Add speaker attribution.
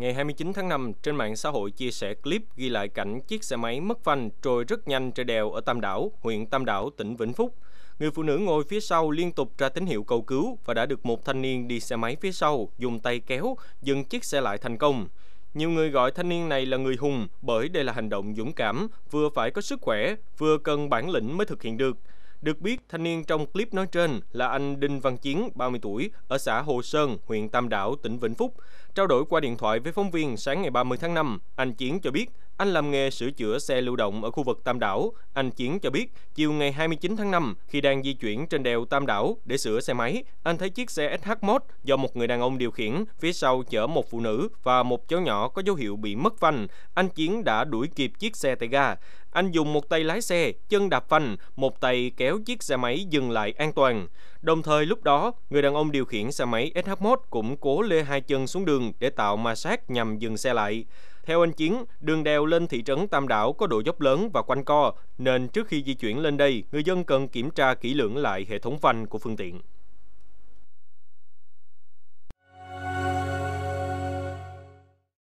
Speaker 1: ngày 29 tháng 5 trên mạng xã hội chia sẻ clip ghi lại cảnh chiếc xe máy mất phanh trôi rất nhanh trên đèo ở Tam Đảo, huyện Tam Đảo, tỉnh Vĩnh Phúc. Người phụ nữ ngồi phía sau liên tục ra tín hiệu cầu cứu và đã được một thanh niên đi xe máy phía sau dùng tay kéo dừng chiếc xe lại thành công. Nhiều người gọi thanh niên này là người hùng bởi đây là hành động dũng cảm, vừa phải có sức khỏe, vừa cần bản lĩnh mới thực hiện được. Được biết, thanh niên trong clip nói trên là anh Đinh Văn Chiến, 30 tuổi, ở xã Hồ Sơn, huyện Tam Đảo, tỉnh Vĩnh Phúc. Trao đổi qua điện thoại với phóng viên sáng ngày 30 tháng 5, anh Chiến cho biết anh làm nghề sửa chữa xe lưu động ở khu vực Tam Đảo. Anh Chiến cho biết, chiều ngày 29 tháng 5, khi đang di chuyển trên đèo Tam Đảo để sửa xe máy, anh thấy chiếc xe SH1 do một người đàn ông điều khiển, phía sau chở một phụ nữ và một cháu nhỏ có dấu hiệu bị mất phanh. Anh Chiến đã đuổi kịp chiếc xe tay ga. Anh dùng một tay lái xe, chân đạp phanh, một tay kéo chiếc xe máy dừng lại an toàn. Đồng thời lúc đó, người đàn ông điều khiển xe máy SH1 cũng cố lê hai chân xuống đường để tạo ma sát nhằm dừng xe lại. Theo anh Chiến, đường đèo lên thị trấn Tam Đảo có độ dốc lớn và quanh co, nên trước khi di chuyển lên đây, người dân cần kiểm tra kỹ lưỡng lại hệ thống phanh của phương tiện.